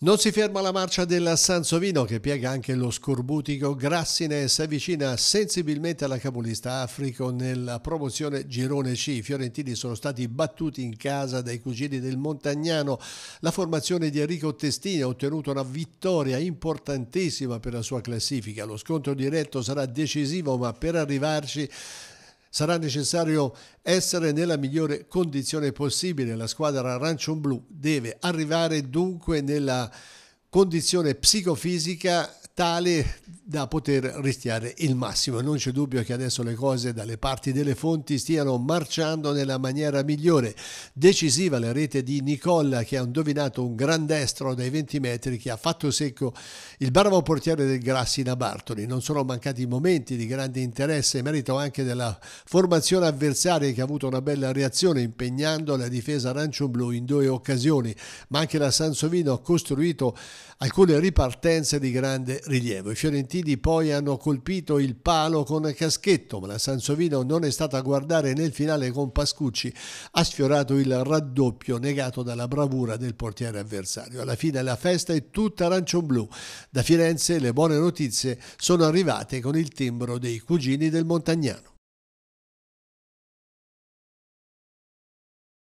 Non si ferma la marcia del Sansovino che piega anche lo scorbutico Grassine e si avvicina sensibilmente alla capolista Africo nella promozione Girone C. I fiorentini sono stati battuti in casa dai cugini del Montagnano. La formazione di Enrico Testini ha ottenuto una vittoria importantissima per la sua classifica. Lo scontro diretto sarà decisivo ma per arrivarci Sarà necessario essere nella migliore condizione possibile. La squadra arancion-blu deve arrivare dunque nella condizione psicofisica tale da poter rischiare il massimo. Non c'è dubbio che adesso le cose dalle parti delle fonti stiano marciando nella maniera migliore. Decisiva la rete di Nicolla che ha indovinato un gran destro dai 20 metri che ha fatto secco il bravo portiere del Grassi da Bartoli. Non sono mancati momenti di grande interesse, merito anche della formazione avversaria che ha avuto una bella reazione impegnando la difesa arancio-blu in due occasioni, ma anche la Sansovino ha costruito alcune ripartenze di grande rilievo. I fiorentini partiti poi hanno colpito il palo con caschetto, ma la Sansovino non è stata a guardare nel finale con Pascucci, ha sfiorato il raddoppio negato dalla bravura del portiere avversario. Alla fine la festa è tutta arancio-blu. Da Firenze le buone notizie sono arrivate con il timbro dei cugini del Montagnano.